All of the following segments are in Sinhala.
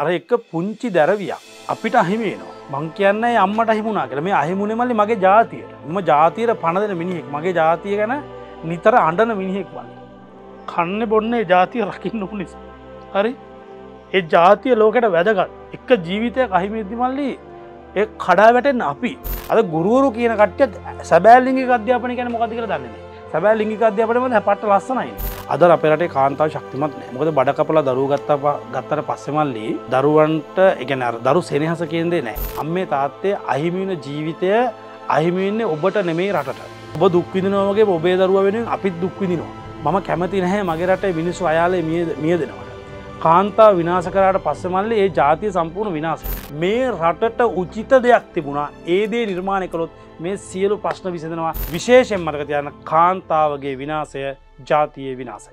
අර එක පුංචි දැරවියක් අපිට අහිමේනවා මං කියන්න අම්මට අහිමුණනා කළ මේ අහිමුණේ මල්ලි මගේ ජාතියට ම ජාතීර පණදන මිනිහෙක් මගේ ජාතිය ගැන නිතර අඩන මිනිහෙක් වන්න කන්න බොන්නේ ජාතිය රකින්න ඕනිස හරි ඒ ජාතිය ලෝකට වැදගත් එක ජීවිතයක් අහිමිදදි මල්ලි ඒ කඩා වැටෙන් අපි අද ගුරුවරු කියන කට්ටත් සැබෑල්ලිගේ අධ්‍යාපනය කැන මොකදිකර දන්නේ සැබෑ ලිංගික අධ්‍යාපනය හැපට ලස්සනයි. අද අපේ රටේ කාන්තාව ශක්තිමත් නෑ. මොකද බඩ කපලා දරුවෝ ගත්තා ගත්තට පස්සේ මල්ලි දරුවන්ට ඒ කියන්නේ අර දරු සෙනෙහස කියන්නේ නෑ. අම්මේ තාත්තේ අහිමි වෙන ජීවිතය අහිමි වෙන්නේ ඔබට නෙමෙයි රටට. ඔබ දුක් විඳිනවා වගේ ඔබේ දරුවා වෙනුවෙන් අපිත් දුක් විඳිනවා. මම කැමති නැහැ මගේ රටේ මිනිස්සු අයාලේ මිය මියදෙනවා. කාන්තාව විනාශ කරාට පස්සේ මල්ලේ ඒ ජාතිය සම්පූර්ණ විනාශ. මේ රටට උචිත දෙයක් තිබුණා. ඒ දේ නිර්මාණය කළොත් මේ සියලු ප්‍රශ්න විසඳනවා. විශේෂයෙන් මතක තියාගන්න කාන්තාවගේ විනාශය ජාතියේ විනාශය.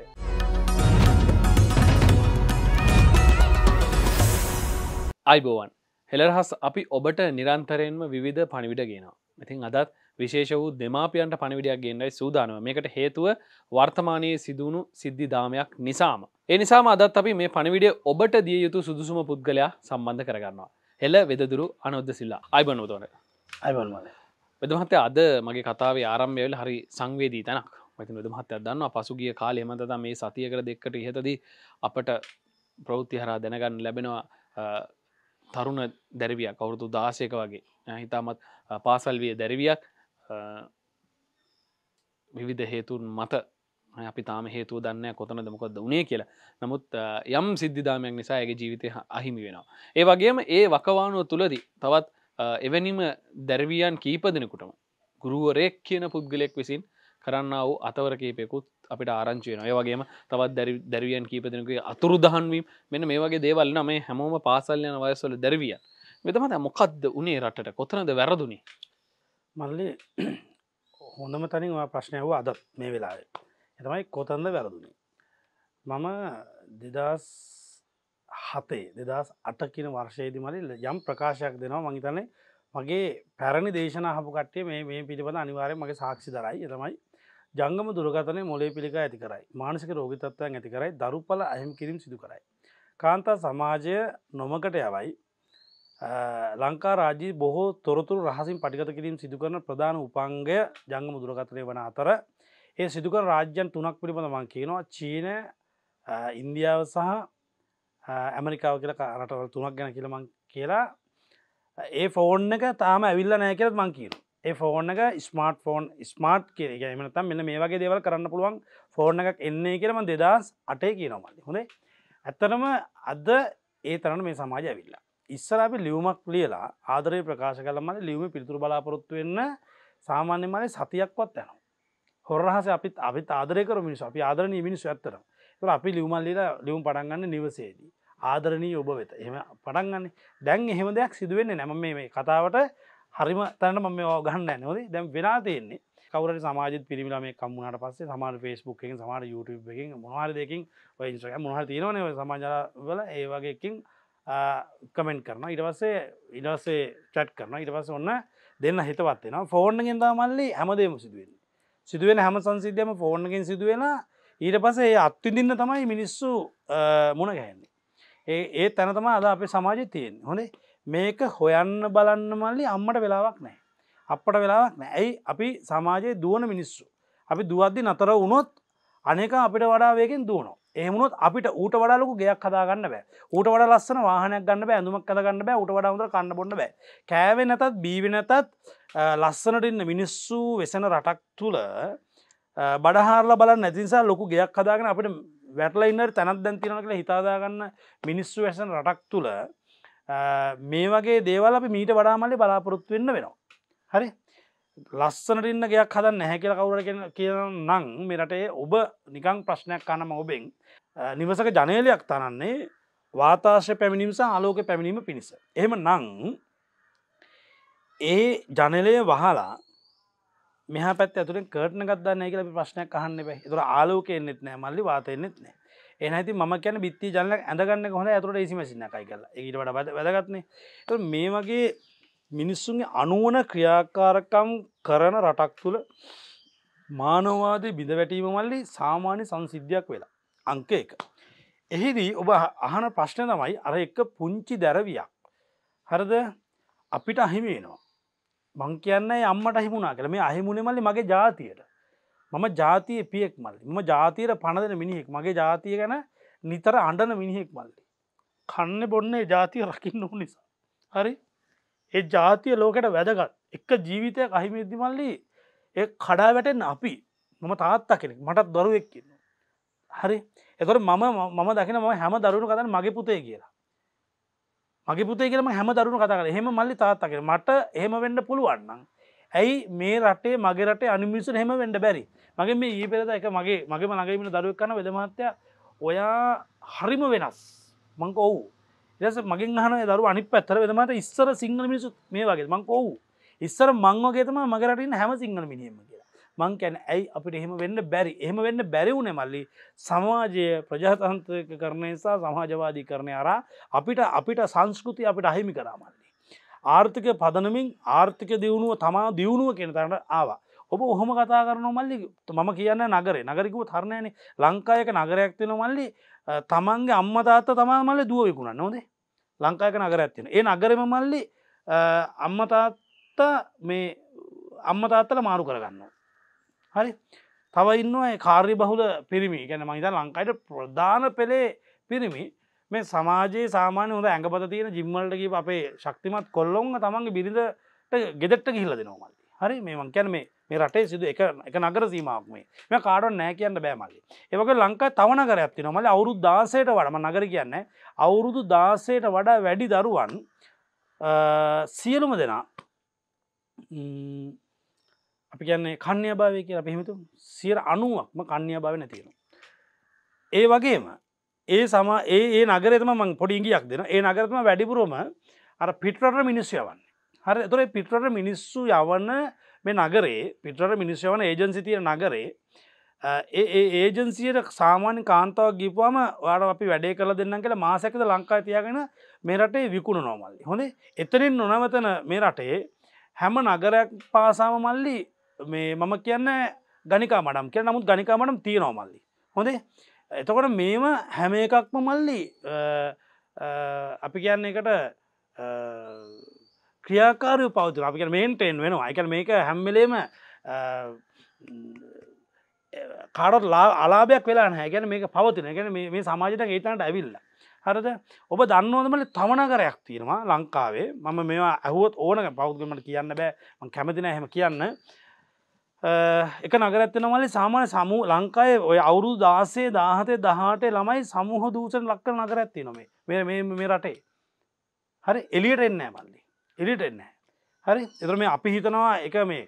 අයිබෝවන්. හෙළරහස් අපි ඔබට නිරන්තරයෙන්ම විධ පණිවිඩ ගෙනවා. ඉතින් අදත් විශේෂ වූ දෙමාපියන්ට පණිවිඩයක් ගෙන්ඩයි සූදානව මේකට හේතුව වර්තමානයේ සිදුවුණු සිද්ධි දාමයක් නිසාම. එනිසා අදත් අපි මේ පණවිඩිය ඔබට දිය යුතු සුදුසුම පුද්ගලයා සම්බන්ධ කරගන්නවා. හෙල වෙදදුරු අනොද්ද සිල්ලා අයිබනෝතෝන අයිබන්මල. වෙදමහත්තේ අද මගේ කතාවේ ආරම්භයවල හරි සංවේදී තැනක් මති වෙදමහත්ත දන්න පසුගිය කාල එමතද මේ සතියකට දෙක්කට ඉහතද අපට ප්‍රෞති හරා දැනගන්න ලැබෙනවා තරුණ දැරවිය කවුරුතු දාසයක වගේ හිතාමත් පාසල්විය දැරවියක් විවිධ හේතුන් මත අපි තාම හේතුව දන්න කොතන දමකොද වනේ කියලා නමුත් යම් සිද්ධිධාමයක් නිසායගේ ජීවිතය අහිමි වෙනවා. ඒ වගේම ඒ වකවානුව තුළදී තවත් එවැනිම දැරවියන් කීප දෙනෙකුටම ගුරුවරෙක් කියන පුද්ගලෙක් විසින් කරන්න වූ අතවර කීපයකුත් අපිට ආරංචියන ඒ වගේම තවත් දැරවියන් කීපදනකගේ අතුරු දහන්වීම මෙන මේ වගේ දේවල් නමේ හැමෝම පාසල් යන වයසොල දැරවියන් මෙතමත මොකක්ද උනේ රටට කොතනද වැරදුනේ මල්ලේ හොඳම තනින් ප්‍රශ්නයව අදත් මේ වෙලාවේ එතමයි කොතන්ද වැරදුනේ. මම දෙදස් හතේ දෙදස් අටකින වර්ෂයේදි මල යම් ප්‍රකාශයක් දෙනවා මහිතනේ මගේ පැරණි දේශන හපු කටේ මේ මේ පිළිබඳ අනිවාරය මගේ සාක්ෂි දරයි එතමයි ජංගම දුරගතනය මොලේ පිළිකා ඇති කරයි මානසික රෝගිතත්වයන් ඇති කරයි දරුපල අයම් කිරීම සිදු කරයි. කාන්තා සමාජය නොමකට යවයි ලංකා රාජී බොහෝ තොරතුරු රහසින් පටිගත කිරීම සිදුකරන ප්‍රධාන උපංගය ජංගම දුරගතනය වන අතර ඒ සිදුකර රාජ්‍යන් තුනක් පිළිබඳ මං කියනවා චීන ඉන්දියාව සහ ඇමරිකාව කියල රටවල් තුනක් ගැන කියලමං කියලා ඒ ෆෝන් එක තාම ඇවිල්ල නෑ කියලත් මං කියන ඒ ෆෝන් එක ස්මර්ට් ෆෝන් ස්මර්ට් කියරගමනතම් මෙන්න මේ වගේ දේවල් කරන්න පුළුවන් ෆෝර්න එකක් එන්නේ කියලම දෙදස් අටේ කියනවමද හොඳේ ඇත්තනම අද ඒ තරන මේ සමාජ ඇවිල්ලා ඉස්සර අපි ලියවමක් ලියලා ආදරය ප්‍රකාශ කල මට ලියවම පිළිතුරු බලාපොරොත්තු වෙන්න සාමාන්‍ය මලේ සතියක්වත් යනවා හොරහස අපිත් අපිත් ආදරය කර මිනිස් අපි ආදරණී මිනිස් ඇත්තරම් තුර අපි ලියුමල්ලිල ලියුම් පටන්ගන්න නිවසේදී ආදරණී ඔබ වෙත එම පටන්ගන්න දැන් එහෙම දෙයක් සිදුවෙන්නේ නැම මේ කතාවට හරිම තැනට මම ගන්න නොද දැම් වෙලා තියෙන්නේ කවර සමාජ පිරිමිලා මේ කම්මුණට පස්සේ සමාර ෆස්බුක් එකෙන් සමාර YouTube එකින් මොහර දෙකින් ඔයින්ස්්‍රක මොහර තියෙනවන සමාජවල ඒවගේකින් කමෙන්ට් කරන ඉටවස්සේ ඉඩවස්සේ චට් කරන ඉට පස්ස ඔන්න දෙන්න හිතවත්වෙන ෆෝර්ණගෙන්දා මල්ලි හැමදේම සිදුවෙන්නේ සිදුවෙන හැම සංසිද්ධයම ෆෝර්ණකින් සිදුවෙන ඊට පස ඒ අත්විඳින්න තමයි මිනිස්සු මුණ ගැන්නේ. ඒ ඒ තැනතම අද අපේ සමාජය තියෙන් හොනේ මේක හොයන්න බලන්න මල්ලි අම්මට වෙලාවක් නෑ. අපට වෙලාවක් නෑ ඇයි අපි සමාජයේ දුවන මිනිස්සු. අපි දුවද්දි නතර වුණොත් අනෙක අපිට වඩා වේගෙන් දුවන ඒමුණොත් අපිට ඌට වඩලකු ගයක් හදාගන්න බෑ ඌට වඩ ලස්සන වාහනයක් ගන්න බෑ ඇඳුමක් කදගන්න බෑ ට වඩාුර කන්න බොන්න බෑ කෑව නැතත් බීවි නැතත් ලස්සනට ඉන්න මිනිස්සු වෙසෙන රටක් තුළ බඩහාරල බල නැතිසා ලොකු ගයක් හදාගෙන අපට වැටල ඉන්න තැනත් දැන්තින කළ හිතාදාගන්න මිනිස්සු වැසන රටක් තුළ මේ වගේ දේවල් අපි මීට වඩාමලි බලාපොරොත්තු වෙන්න වෙනවා හරි ලස්සනට ඉන්න ගයක් හදන්න නැහැ කියලා කවුරට කියන නම් මේ රටේ ඔබ නිකං ප්‍රශ්නයක් කනම ඔබෙන් නිවසක ජනේලයක් තනන්නේ වාතාශය පැමිණිනිසා ආලෝක පැමිණීම පිණිස. එහෙම නං ඒ ජනලය වහලා මෙහ පැත් ඇතුරින් කරටන ගත්දන්න කියල ප්‍රශ්නයක් කහන්න බැ තුර ආලෝක එන්නෙත් නෑ මල්ලි වාතයෙන්නෙත් නෑ එනැති ම කියන බිත්ති ජනල ඇඳගන්න හොඳ ඇතුරට ඒසිමසින්න කයි කියලා ඒට වඩ වැදගත්නේ මේ වගේ මිනිස්සුන්ගේ අනුවන ක්‍රියාකාරකම් කරන රටක් තුළ මානවාදය බිඳ වැටීම මල්ලි සාමාන්‍ය සංසිද්ධයක් වෙලා. අංක එක. එහිදී ඔබ අහන ප්‍රශ්න තමයි අර එක පුංචි දැරවියක්. හරද අපිට අහිමේනවා. මං කියන්නේ අම්මට අහිමුණනා කළ මේ අහිමුණේ මල්ලි මගේ ජාතියට. මම ජාතිය පියෙක් මල්ලි ම ජාතීර පණදන මිනිහෙක් මගේ ජාතිය ගැන නිතර අඩන මිනිහෙක් මල්ලි. කන්න බොන්නේ ජාතිය රකින්න ඕ නිසා. හරි? ඒ ජාතිය ලෝකට වැදගත් එක ජීවිතය අහිමිද්දිමල්ලි ඒ කඩා වැටෙන් අපි මම තාත්තා කෙනෙක් මටත් දරුවෙක් කියන්න හරි එතොට මම මම දකින ම හැම දරුණු කතන මගේ පුතේ කියලා මගේ පුතේ කියලම හැම දරුණු කතා කර හෙම මල්ලි තාත්තකෙන මට හෙම වෙන්න පුළුවන්නම් ඇයි මේ රටේ මගේ රට අනිමිසු හෙම වඩ බැරි මගේ මේ ඒ පෙරද එක මගේ මගේම නගීමට දරුවක් කන වෙදමත්‍ය ඔයා හරිම වෙනස් මංක ඔවු එස මගින් හන දරු අනි පැත්තර වෙනමට ඉස්සර සිංහල මිනිසු මේ වගේ මං ඔවු ඉස්සර මංවගේතම මගරටින් හැම සිංහල මිනිියම කියලා මං කැන ඇයි අපිට එහෙම වෙන්න බැරි එහෙම වෙන්න බැරිවුණේ මල්ලි සමාජය ප්‍රජාතන්ත්‍රක කරණය නිසා සමාජවාදී කරණය අරා අපිට අපිට සංස්කෘති අපිට අහිමි කරාමල්ලි. ආර්ථික පදනමින් ආර්ථික දියුණුව තමා දියුණුව කෙන තරට ආවා ඔබ ඔහොම කතා කරන මල්ලි මම කියන්න නගරේ නගරිකුව තරණයන ලංකායක නගරයක් තින මල්ලි තමන්ගේ අම්මතාත්ත තමා මල්ල දුව විකුණ නොදේ ලංකායක නගර ඇත්තින ඒ අගරම මල්ලි අම්මතාත්ත මේ අම්මතාත්තල මාරු කරගන්න හරි තව ඉන්නවා කාර්ය බහුල පිරිමි ගැන මහිත ලංකායට ප්‍රධාන පෙළේ පිරිමි මේ සමාජයේ සාමාන්‍ය හොඳ ඇඟපත තියෙන ජිම්මල්ටකි අපේ ශක්තිමත් කොල්ලොන්ග තමන්ගේ බිරිඳට ගෙදෙට්ට ගිහිල දෙනවමල්ලි හරි මේමං කැන මේ මේ රටේ සිදු එක එක නගර සීමාවක් මේ මේ කාඩුවන් නෑ කියන්න බෑමගේ ඒවක ලංකා තවනකර ඇත්ති නොමල අවුරුදු දාසයට වඩම නගර කියන්න අවුරුදු දාසයට වඩා වැඩි දරුවන් සියලුම දෙනා අපි කියන්නේ කන්‍ය භාවය කියලා පිහිමිතු සියර අනුවක්ම කන්‍ය භාව නැතිෙන. ඒ වගේම ඒ සම ඒ නගරතම මං පොඩිංගියක් දෙන ඒ නගරතම වැඩිපුරුවම අර පිටරට මිනිස්සු යවන්න හර තුර පිටරට මිනිස්සු යවන්න මේ නගරේ පිටර මිනිස්සවන ඒජන්සිතිය නගරේ ඒ ඒජන්සියට සාමාන්‍ය කාන්තාවක් ගිපුවම වාර අපි වැඩේ කළ දෙන්න කියලා මාසැකද ලංකා තියගෙන මේ රටේ විකුණ නොමල්ලි හොඳේ එතනින් නොනවතන මේ රටේ හැම නගරයක් පාසාම මල්ලි මේ මම කියන්න ගනිකා මඩම් කිය නමුත් ගනිකා මඩම් තියනෝ මල්ලි හොඳේ එතකොට මේම හැම එකක්ම මල්ලි අපි කියන්න එකට ක්‍රියාකාරය පවතින අපි මේන්ටෙන් වෙනවා එක මේක හැම්මලේම කාඩත් ලා අලාභයක් වෙලා නැහැ ගැන මේක පවතින ගැන මේ සමාජයට ඒතනට ඇවිල්ල හරද ඔබ දන්නවදමල තමනකරයක් තියෙනවා ලංකාවේ මම මේවා ඇහුවත් ඕන පෞද්ගමට කියන්න බෑ කැමතින හෙම කියන්න එක නගරැත්තනවලේ සාමාන්‍ය සමූ ලංකාය ඔය අවුරු දාසේ දාහතේ දහටේ ළමයි සමූහ දූසන ලක්ක නගරැත්ති නොමේ මේ රටේ හරි එලියට එන්නෑ මල්ලි එලිට එන්න හරි එතර මේ අපි හිතනවා එක මේ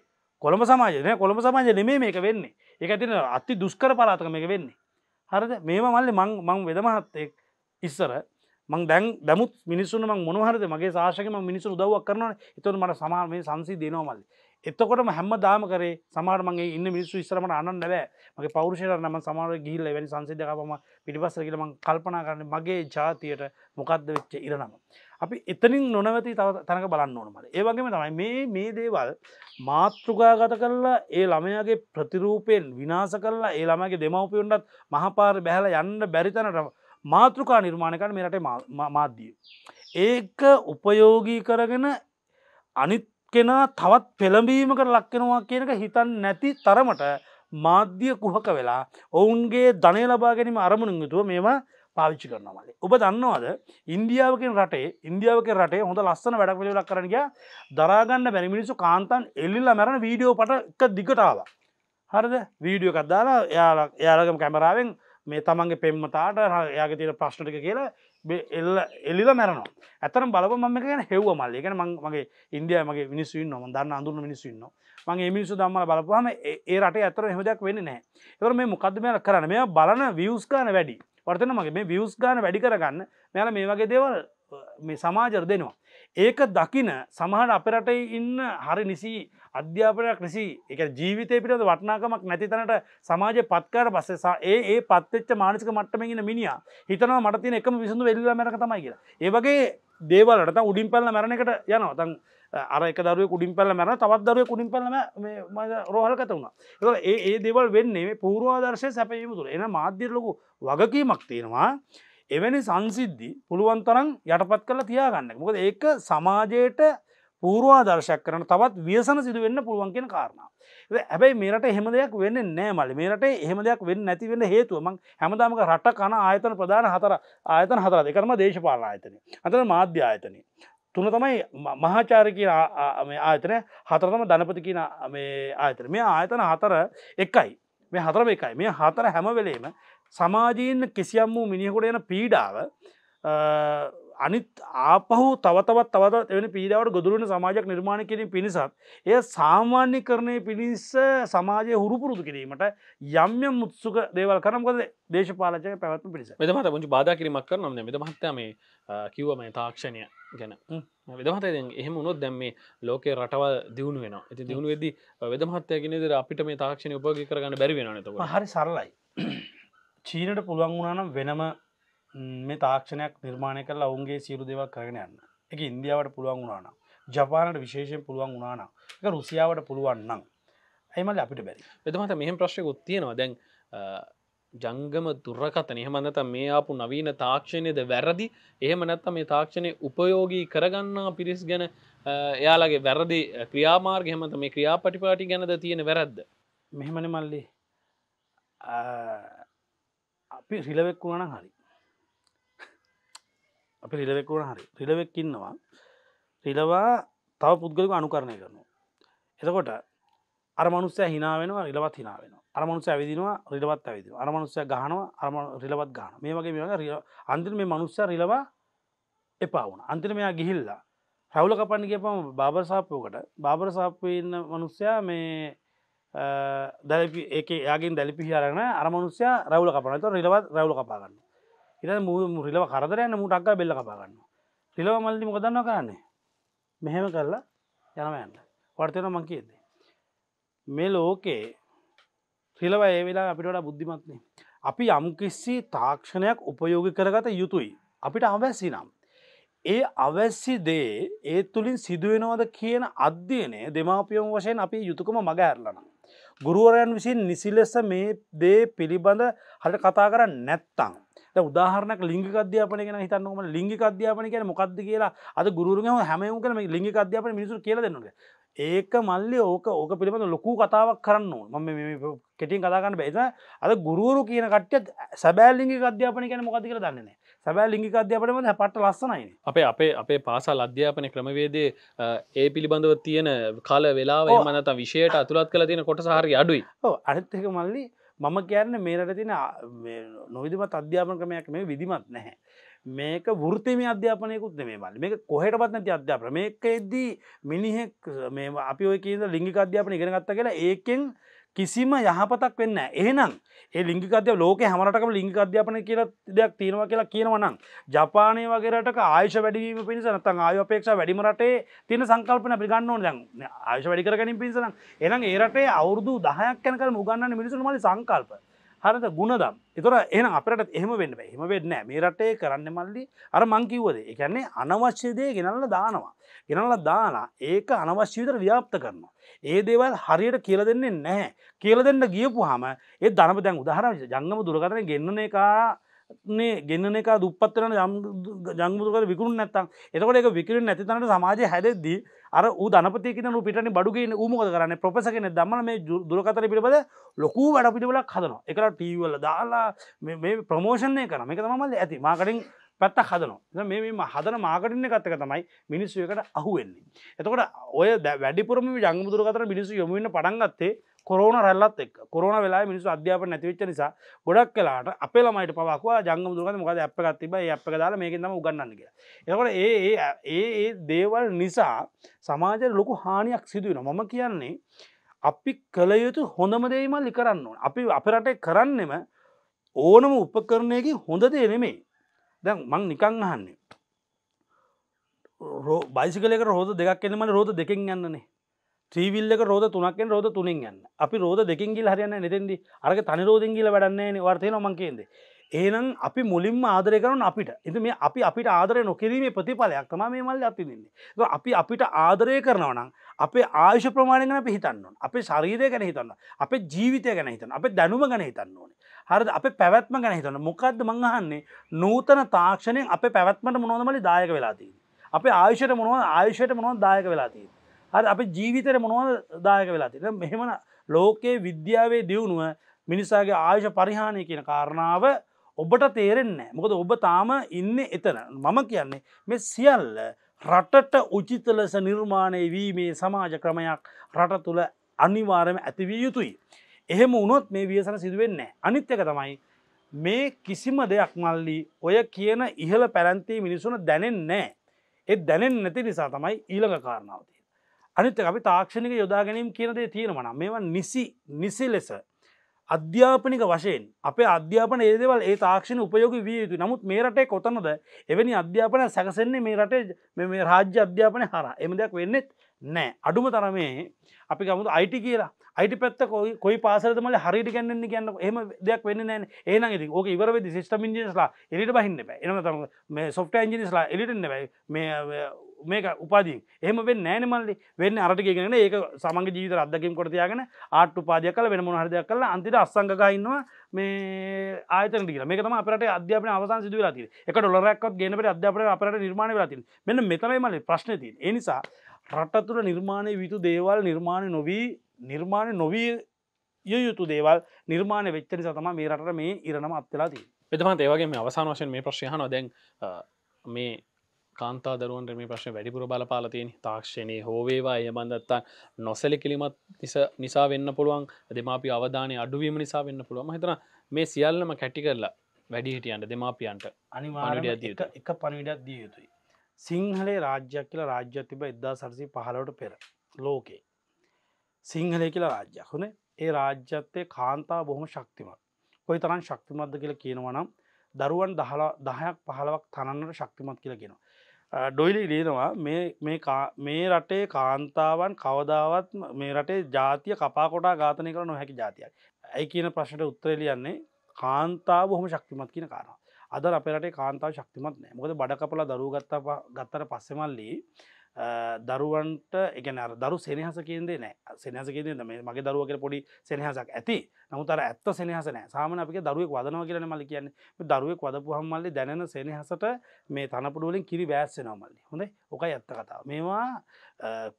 කොළඹ සමාජය කොළඹ සමාජය නෙමේ මේක වෙන්නේ එක ඇතින අති දුස්කර පලාතක මේක වෙන්නේ හරද මේම මල්ලි මං මං වෙදමහත්තෙක් ඉස්සර මං දැන් දැමුත් මිනිස්සුන මං මොනහරද මගේ සාශකම මිනිසු දවක් කරනවා එතුට මට සමා මේ සංසී දෙනවා මල්ලි එතකොටම හැම දාම කරේ සමාරමගේ ඉන්න මිනිස්සු ඉස්සරමට අන්න බෑ මගේ පෞරුෂයට නම සමාර ගිල්ල වැනි සංසිධකපම පිටිපස්සකිලම කල්පනා කරන මගේ ජාතියට මොකක්ද වෙච්ච ඉරනම අපි එතනින් නොනවති තව තැනක බලන්න ඕන මට ඒවගේම තමයි මේ මේ දේවල් මාතෘකාගත කරලා ඒ ළමයාගේ ප්‍රතිරූපයෙන් විනාස කරලා ඒ ළමගේ දෙමවපියුන්ටත් මහපාර බැහල යන්න බැරිතනට මාතෘකා නිර්මාණකන් මෙරට මාධ්‍යිය. ඒක උපයෝගී කරගෙන අනිත් කෙනා තවත් පෙළඹීමකට ලක්කෙනවා කියනක හිතන් නැති තරමට මාධ්‍ය කුහක වෙලා ඔවුන්ගේ ධනය ලබා ගැනීම අරමුණගතුව මේවා පාවිච්චි කරන මල්ලි ඔබ දන්නවාද ඉන්දියාවකින් රටේ ඉන්දියාවක රටේ හොඳ ලස්සන වැඩක් පිලක් කරනග දරාගන්න බැනිමිනිසු කාන්තන් එල්ලිල්ල මැරණ වීඩියෝ පට එක දිගටාව හරද වීඩියෝ කද්දාලා යාල යාලගම කැමරාවෙන් මේ තමන්ගේ පෙම්මතාට යාගේ තියෙන ප්‍රශ්ටික කියලා එල්ල එල්ලිල මැරනවා ඇතරම් බලප මම කියන හෙව්ව මල්ල එකන මගේ ඉන්දිය මගේ මිනිස්සුන්න ම දන්න අඳුර මිනිස්සුන්න මගේ මිනිසු දම්මල බලපුහම ඒ රට ඇතර හමදයක් වෙන්න නෑ එවර මේ මොකක්ද මේල කරන මේ බලන වියස්කාන වැඩි වර්තන මගේ මේ වියස් ගාන වැඩි කරගන්න මෙයාල මේ වගේ දේවල් මේ සමාජර දෙනවා. ඒක දකින සමහට අපරට ඉන්න හරි නිසි අධ්‍යාපනයක් නිසි එක ජීවිතය පිට වටනාකමක් නැතිතනට සමාජ පත්කර පස්සෙසා ඒ ඒ පත්තච්ච මානසික මට්ටමගෙන මිනිිය හිතනවා මටතින එකම විසඳු වෙල්ල මැරක තමයි කියලා. ඒවගේ දේවලට උඩින් පැල්ල මැරණකට යනවා තන් අරක දරුව කුඩින් පල්ල මැර තවත් දරුව කුඩින් පලම රෝහල් කත වුණා ඒ ඒ දෙවල් වෙන්නේ පූරවාදර්ශය සැපීම තුළ එන මාධ්‍යරලොකු වගකීමක් තියෙනවා එවැනි සංසිද්ධි පුළුවන් තරම් යටපත් කළ තියාගන්න මොකද ඒක සමාජයට පූරවාදර්ශයක් කරන තවත් වියසන සිදුවෙන්න පුළුවන් කියෙන කාරණා ඇැයි මේට හෙම දෙයක් වෙන්න නෑ මල මේට හෙම දෙයක් වෙන්න නැතිවෙන්න හේතුවම හැමදාමක රට කන ආයතන ප්‍රධාන හතර ආයතන හතර දෙකරම දේශපාල ආයතනය අතන මාධ්‍ය ආයතනය තුන තමයි මහාචාර කියන ආයතනය හතරතම ධනපති කියන ආයතන මේ ආයතන හතර එකයි මේ හතරම එකයි මේ හතර හැමවෙලේම සමාජීන් කිසියම් වූ මිනිහකුට එන පීඩාව අනිත් ආපහු තවතවත් තවත එවැනි පීඩාවට ගොදුරන සමාජයක් නිර්මාණ කිරීම පිණිසත් එය සාමාන්‍ය කරණය පිණිස සමාජය හුරුපුරුදු කිරීමට යම්යම් මුත්සුක දේවල් කරම්කද දේශපාලචය පැවත්ම පිරිස මෙදමත පුංචි බාධ කිරීමක් කරන මෙද මහත්තම කිව්වම තාක්ෂණය ගැන වෙදමත එහෙම උනොත් දැම් මේ ලෝකේ රටවල් දියුණු වෙන ඇති දියුණු වෙද වෙදමහත්තයගෙන දර අපිට මේ තාක්ෂණය උපග කරගන්න බැරිවෙන නතක හරි සරලයි චීනට පුළුවන් වුණනම් වෙනම මේ තාක්ෂණයක් නිර්මාණය කල ඔවුන්ගේ සියරු දෙවල් කරගෙන යන්න එක ඉන්දියාවට පුළුවන් වුණාන ජපානට විශේෂයෙන් පුළුවන් වුණාන එක රුසියාවට පුළුවන්නම් ඇයිමල් අපිට බැරි එතමට මෙහම ප්‍රශ්යකුත් තියෙනවා දැන් ජංගම දුරකතනය හමඳත මේ ආපු නවීන තාක්ෂණයද වැරදි එහෙම නැත්ත මේ තාක්ෂණය උපයෝගී කරගන්නා පිරිස් ගැන එයාලගේ වැරදි ක්‍රියාමාර්ග හෙමත මේ ක්‍රියාපටිපාටි ගැනද තියෙන වැරද්ද මෙහෙමන මල්ලි අපි රිලවෙක් වුණන හරි අපි රිලවෙක්වන හරි රිලවෙක් ඉන්නවා රිලවා තව පුද්ගලක අනුකරණය කරනවා. එතකොට අරමනුස්සය හිනාවෙනවා රිලවත් හිනාවෙන අරමනුසය ඇවිදිනවා රිලවත් ඇවිදි අරමනුස්සය ගහනවා අරම රිලවත් ගාන මේ වගේ මේ අන්තිර මේ මනුස්්‍ය රිලවා එපාවුන අන්තිර මෙයා ගිහිල්ලා රැවුල කපන්නගේ පම බාබර සාප්පයෝකට බාබර සාප්පයන්න මනුස්සයා මේ දැලපි ඒ යාගෙන් දැලිපි හිරන අරමනුස්්‍ය රැවුල කපනත රිලවත් රැවුල කපාගන්න ඉර මූ රිලව කරදරයන්න මුටක්කා බෙල්ල කපාගන්න රිලව මල්දි මොකදන්න කරන්නේ මෙහෙම කරලා යනවයන්න වර්තයන මං කියද මේ ලෝකේ ්‍රිලව ඒ වෙලා අපිට බුද්ධිමත්නේ අපි යම්කිසි තාක්ෂණයක් උපයෝගි කරගත යුතුයි අපිට අවැසි නම් ඒ අවැස්සි දේ ඒ තුළින් සිදුවෙනවද කියන අධ්‍යයනය දෙමාපියොම් වශයෙන් අපි යුතුකම මඟ ඇරලනම් ගුරුවරයන් විසින් නිසිලෙස මේ දේ පිළිබඳ හට කතා කර නැත්තං උදාහරනක් ලිංගි අධ්‍යාපන කෙන හිතන්නම ලිංගි අධ්‍යාපන කියන මොකක්ද කියලා අද ගුරුම හැමයම කන ලිංගි අධ්‍යාපන මිනිසු කියල දෙන්නට ඒක මල්ලි ඕක ඕක පිළිබඳ ලොකු කතාවක් කරන්න මම කෙටින් කතාගන්න බේත අද ගුරුවරු කියන කට්ට සැබෑ ලිගි අධ්‍යාපන කියන මොකතිකර දන්නන්නේ සැබෑ ලිගි අධ්‍යාපනම පට ලස්සනයි අපේ අපේ අපේ පාසල් අධ්‍යාපන ක්‍රමවේදේ ඒ පිළිබඳව තියෙන කාල වෙලාව මනත විෂයට අතුළත් කළ තියෙන කොට සහරි අඩුයි අනත්තක මල්ලි මම කියන්න මේරට තින නොවිදිමත් අධ්‍යාපන ක්‍රමයක් මේ විදිමත් නැහැ. මේක වෘතිම අධ්‍යාපනයකුත් මේ බල මේ කොහටපත් නැති අධ්‍යාප්‍රමයක එද්දී මිනිහෙක් මේ අපි ඔය කියද ලිංගි අධ්‍යාපන ඉගෙනගත්ත කියලා ඒකෙන් කිසිම යහපතක් වෙන්න ඒනම් ඒ ලිංගිකදය ලෝක හමටකම ලිංගි අධ්‍යාපන කියල දෙයක් තියෙනවා කියලා කියනවනම් ජපානය වගේට ආයශ වැඩිීම පිස නත ආයෝපේක්ෂ වැඩිමරටේ තියෙන සංකල්පන පිගන්න ඕන ආයශ වැඩිකරගනින් පිසන එනම් ඒරටේ අවුරදු දහයක් කැනක මුගන්න මිනිසුන් මල සංකල්ප හරද ගුණදම් එතොර එන අපට එහම වෙන්න එහම වෙන්න මේ රටේ කරන්න මල්ලි අර මංකිව්වද එකන්නේ අනවශ්‍යදය ගෙනල්ල දානවා. ගෙනල්ල දාලා ඒක අනවශ්‍යීතර ව්‍යාප්ත කරනවා. ඒ දේවල් හරියට කියල දෙන්නේ නැහැ කියල දෙන්න ගියපු හම ඒ ධනම දැන් උදාහර ජංගම දුරකරන ගෙන්නන එකා මේ ගෙන්න්නන එක දුපත්තරන ජංගමුදුකර විකරු නැත්තන් එතකට එක විකර නැතිතනට සමාජය හැදෙද්දී අර ධනපතික නු පිටන බඩුගේ උමකද කරන්න ප්‍රපසකන දම්මන මේ දුරකතර පිළිබඳ ලොකු වැඩ පිටිවලක් හදන එක ටීවල දාලා මේ ප්‍රමෝෂණය කරන එක තමල් ඇති මාකටින් පැත්ත හදනවා මේම හදන මාකටින්න කත්තක තමයි මිනිස්සුවකට අහුවෙන්නේ. එතකොට ඔය වැඩිපුරම ජංගමුදුරකතර මිනිසු යොමුවන්න පටන්ගත්තේ කොරෝන රැල්ලත් එක් කොරන වෙලා මිනිසු අධ්‍යාප නැතිවෙච්ච නිසා ගොඩක් කලාට අපේ ළමයිට පවක්වා ජංගම දුරග මොකද අප ගත්තිබ අප දාල මේක තම උගන්නන්න කිය එකට ඒ ඒ දේවල් නිසා සමාජයට ලොකු හානියක් සිදුවෙන මම කියන්නේ අපි කළ යුතු හොඳම දේමල් ඉකරන්න ඕන අපි අප රටේ කරන්නෙම ඕනම උපකරණයකි හොඳ දේ නෙමේ දැන් මං නිකං අහන්නේ බයිසිකලෙක රෝද දෙක් එෙනමට රෝධ දෙකෙන් යන්නනේ ත්‍රීවිල්ලක රෝධ තුනක්ෙන් රෝධ තුනින් ගන්න අපි රෝධ දෙකින්ගිල් හරියන්න නෙතෙදි අරක තනි රෝධංගිල වැඩන්නේ වර්තය නොමන්කේද. ඒනම් අපි මුලින්ම ආදරය කරන අපිට එති මේ අපි අපිට ආදරය නොකිරීමේ ප්‍රතිඵලයක් තම මේ මල්ල අතිදන්නේ අපි අපිට ආදරය කරනවනම් අපේ ආශ ප්‍රමාණය ගැන පිහිතන්නවන් අපේ ශරීරය ගැන හිතන්න අප ජීවිතය ගැන හිතන්න අප දැනුම ගැන හිතන්න ඕනේ හරද අප පැවැත්ම ගැන හිතන්න මොකක්ද මංහන්නේ නූතන තාක්ෂණයෙන් අප පැවැත්මට මොනොදමලි දායක වෙලාතිී අපේ ආයුෂයට මොනව ආයුෂයට මොනො දායක වෙලාතිී හරි අප ජීවිතර මොනවද දායක වෙලා තින මෙහෙමන ලෝකයේ විද්‍යාවේ දියුණුව මිනිසාගේ ආයුෂ පරිහානය කියන කාරණාව ඔබට තේරෙන්නේ මොකද ඔබ තාම ඉන්න එතන මම කියන්නේ මෙ සියල්ල රටට උචිත ලෙස නිර්මාණය වීමේ සමාජ ක්‍රමයක් රට තුළ අනිවාරම ඇතිවිය යුතුයි. එහෙම වුණොත් මේ වියසන සිදුවෙන්නේ අනිත්‍යක තමයි මේ කිසිම දෙයක් මල්ලි ඔය කියන ඉහළ පැරැන්තිී මිනිසුන දැනෙන්නේ ඒ දැනෙන් නැති නිසා තමයි ඊළඟ කාරණාවති. අනිත අපි තාක්ෂණික යොදා ගැනීම් කියනදේ තියෙනවන මේවා නිසි නිසි ලෙස අධ්‍යාපනික වශයෙන් අප අධ්‍යාපන ඒදවල් ඒ තාක්ෂණ උපයෝග විය යුතු නමුත් මේ රටේ කොතනද එවැනි අධ්‍යාපනය සැකසෙන්නේ මේ රටේ මේ රාජ්‍ය අධ්‍යාපනය හර එම දෙයක් වෙන්නෙත් නෑ අඩුම තරමේ අපි ගමුතු අයිටි කියලා අයිටි පැත්ත කොයි කොයි පාසරතමල හරිට ගැන්නන්නේ කියන්න එම දෙයක් වෙන්න නෑන ඒන ති ඕක ඉවරවෙදි සිිටම ඉජිනිස්ලා එලිට බහින්න එන තම සොෆ්ට ඉජිනිස්ලා එලිටන්න බයි මේක උපාදී එහම වෙන් නෑනමල්ලි වෙන්න අරටගෙන ඒක සමග ජීවිත අදකින් කොටතියාගෙන ආට්ටු පාදය කල වෙන මොහරදයක් කල අන්තිට අස්සංගකඉන්නවා මේ ආතක මේක තම අපට අධ්‍යාපන අවසන් සිදුව ලති එක ොලරක්ත් ගනට අධ්‍යාපන අපට නිර්මාණ ලති මෙන්න මෙතමයිමල ප්‍රශ්නති එනිසා රටතුර නිර්මාණය විතු දේවල් නිර්මාණය නොවී නිර්මාණය නොවී යුතු දේවල් නිර්මාණය වෙච්චනි සතම මේ රට මේ ඉරණම අත්වෙලාදී. එතමන් ඒවගේ මේ අවසාන වශයෙන් මේ ප්‍රශ්යහන දැන් මේ කාන්තා දරුවන්ට මේ ප්‍රශ්න වැඩිපුර බලපාලතියෙන් තාක්ෂණයේ හෝවේවා එය බඳත්තා නොසැලි කිලිමත් නිසා වෙන්න පුළුවන් දෙමාපි අවධානය අඩුවීම නිසා වෙන්න පුළුවන් හිතන මේ සියල්ලම කැටි කරලා වැඩිහිටියන්ට දෙමාපියන්ට අනිවාඩ එක පණවිඩක් දිය යුතුයි. සිංහලේ රාජ්‍යයක් කියලා රාජ්‍ය තිබ එදදා සරසි පහලවට පෙර ලෝකේ. සිංහලය කියලා රාජ්‍යයක් හොනේ ඒ රාජ්‍යත්තේ කාන්තා බොහොම ශක්තිමත් කොයි තරන් ශක්තිමත්ද කියලා කියනවනම් දරුවන් දහයක් පහලවක් තනන්නට ශක්තිමත් කියලගෙනවා ඩොයිලි ලියනවා මේ රටේ කාන්තාවන් කවදාවත් මේ රටේ ජාතිය කපාකොටා ඝාතනය කර නොහැකි ජාතියක් ඇයි කියන ප්‍රශ්නට උත්ත්‍රලියන්නේ කාන්තාව හොම ශක්තිමත් කියන කාරන අද අපරට කාන්තාව ශක්තිමත් නෑ මොද බඩ කපල දරුගත්ත ගත්තර පස්සෙමල්ලී දරුවන්ට එකන දරු සෙනහස කියදේ නෑ සෙනහස කියදේ මේ මගේ දරුව කියල පොඩි සෙනහසක් ඇති නමුතර ඇත්ත සෙනහස නෑ සාමන අපි දරුවෙක් වදනව කියන මල කියන්න දරුවෙක් වදපු හම්මල්ලි දැන සෙනහසට මේ තනපුඩුවලින් කිරි බෑස්සෙනවමල්ලි හොඳ ඕක ඇත්ත කතාව මේවා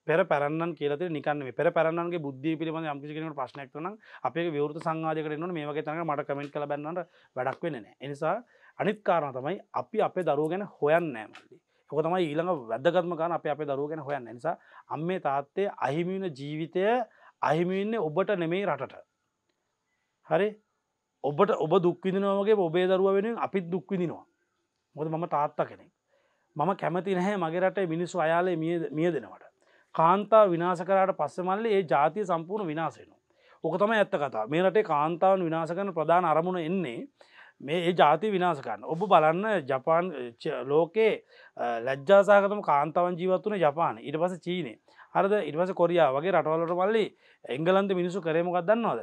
පෙර පැරන්න කියලට නිකන්න පෙර පැරන්නගේ බුද්ධිය පිළිබඳ යම්කිසිකට ප්‍රශ්නයක්තන අපේ විවෘත සංවාධකට න මේක තන මට කමෙන්ට් කළ බැන්නට වැඩක් වෙන නෑ එනිසා අනිත්කාරණ තමයි අපි අපේ දරුව ගැන හොයන්න නෑමල්ලි හොක තමයි ඊළඟ වැදගත්ම ගන්න අප අපේ දරුවගෙන හොයන්න නිසා අම්මේ තාත්තේ අහිමිවෙන ජීවිතය අහිමිවෙන්නේ ඔබට නෙමෙයි රටට හරි ඔබට ඔබ දුක්විදිනවාගේ ඔබේ දරුව වෙනෙන් අපිත් දුක්විදිනවා මොද මම තාත්තා කෙනෙක් මම කැමති නැහැ මගේ රටේ මිනිස්සු අයාලේ මිය දෙනවට කාන්තා විනාස කරට පස්ස මල්ල ඒ ජාතිය සම්පූර්ණ විනාසෙනවා ඕක තම ඇත්ත කතා මේ රටේ කාන්තාවන් විනාස කරන ප්‍රධාන අරමුණ එන්නේ මේ ඒ ජාති විනාස කරන්න ඔබ බලන්න ජපාන් ලෝකේ ලැජ්ජාසාකතම කාන්තාවන් ජීවත්වන ජපාන ඉට පස චීනය හරද ඉටවස කොරියා වගේ රටවලට පල්ලි එංගලන්ත මිනිසු කරමකක්දන්නවාද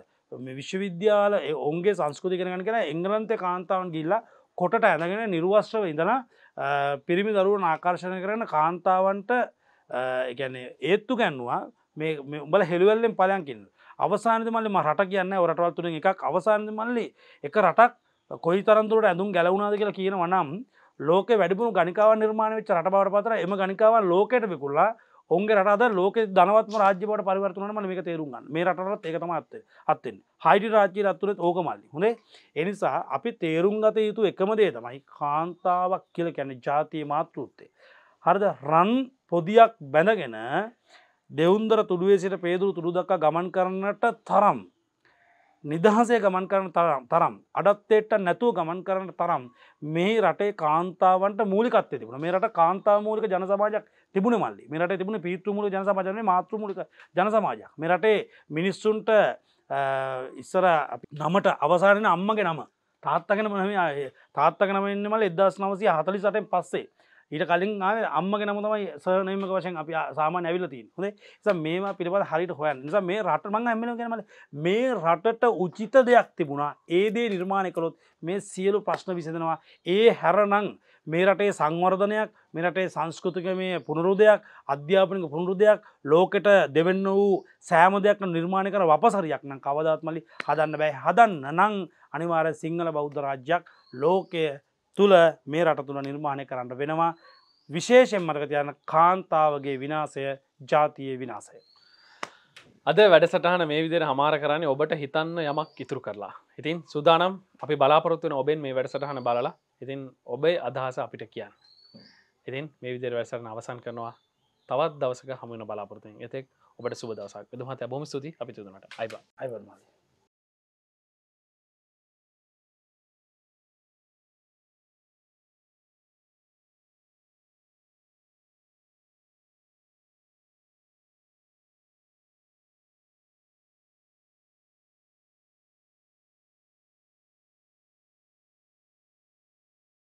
විශ්වවිද්‍යාල ඔන්ගේ සංස්කෘති කරගන කෙන එංගලන්ත කාන්තාවන් ගිල්ලා කොටට ඇඳගෙන නිර්වශ්ව ඉඳන පිරිමි දරුවන් ආකර්ශණය කරන කාන්තාවන්ට ගැන ඒත්තු ගැන්නවා මේ උඹල හෙළුවල්ලෙන් පලයන්කින් අවසානද මල්ලි මරට කියන්න රටවල්තුන එකක් අවසානද මල්ලි එක රටක් කොයි තරන්තුරට ඇඳුම් ගැලවුණද කියලා කියන වනම් ලෝක වැඩිපුරු ගනිකාව නිර්මාණ වෙච් රට බවට පතර එම ගනිකාවන් ලෝකයට විකුල්ලා ඔන්ගේ රටද ලෝක දනවත් රාජ්‍යපට පරිවර්තනම මේක තේරුම්ගන්න මේ රටත් එකතම අත්ත අත්තෙන් හයිඩි රාජ්‍ය රත්තුරත් ඕක මල්ලි හොඳේ එනිසා අපි තේරුම්ගත යුතු එකම දේ තමයි කාන්තාවක් කියල කැන ජාතිය මාතෘත්තේ. හරිද රන් පොදියක් බැඳගෙන දෙවුන්දර තුළුවේ සිට පේදුරු තුළු දක්කා ගමන් කරන්නට තරම් නිදහසේ ගමන් කරන තරම් තරම් අඩත්තේට නැතුව ගමන් කරන තරම් මේ රටේ කාන්තාවන්ට මූලිකත්ය තිබුණ මේ රට කාන්තාමූලික ජනසමාජයක් තිබුණ මල්ලි මෙරට තිබුණ පිත්‍රමූල ජනසමාජන මාත්‍රමූලික ජනසමාජයක් මේ රටේ මිනිස්සුන්ට ඉස්සර නමට අවසාරෙන අම්මගේ නම තාත්තගෙන තාත්තකනම ඉන්න මල එදස් නවසය හතලි සටෙන් පස්සේ ඊට කලින් අම්මග නමුතමයි සරනීමක වශයෙන් අපි සාමාන ඇවිලතින් හොේ ස මේම පිළිබඳ හරිට හොයන් නිසා මේ රට මං ඇමෙන ගැනමල මේ රටට උචිත දෙයක් තිබුණා ඒදේ නිර්මාණය කළොත් මේ සියලු ප්‍රශ්න විසඳනවා ඒ හැරනං මේ රටේ සංවර්ධනයක් මේ රටේ සංස්කෘතික මේ පුනරුදයක් අධ්‍යාපනික පුනරුදයක් ලෝකෙට දෙවෙන්න වූ සෑම දෙයක් නිර්මාණය කර වපසරයක් නම් කවදාත්මලි හදන්න බෑ හදන්න නං අනිවාර සිංහල බෞද්ධ රාජ්‍යයක් ලෝකය තුළ මේ රට තුළ නිර්මාණය කරන්න වෙනවා විශේෂෙන් මර්ගතියන කාන්තාවගේ විනාසය ජාතියේ විනාසය. අද වැඩසටහන මේ විදිර හමාර කරන්නේ ඔබට හිතන්න යමක් ඉතුරු කරලා. ඉතින් සුදානම් අපි බලාපොරොත්තුවන ඔබෙන් මේ වැඩසටහන බලලා ඉතින් ඔබේ අදහස අපිට කියන්න. ඉතින් මේ විදිර වැසරන අවසන් කරනවා තවත් දවසක හමුණ බලාපොරතුන් එතෙක් ඔබට සුබදසක් දමහත බොම ස්තුති අපි තුදනට අයිබ අයිබර්මගේ.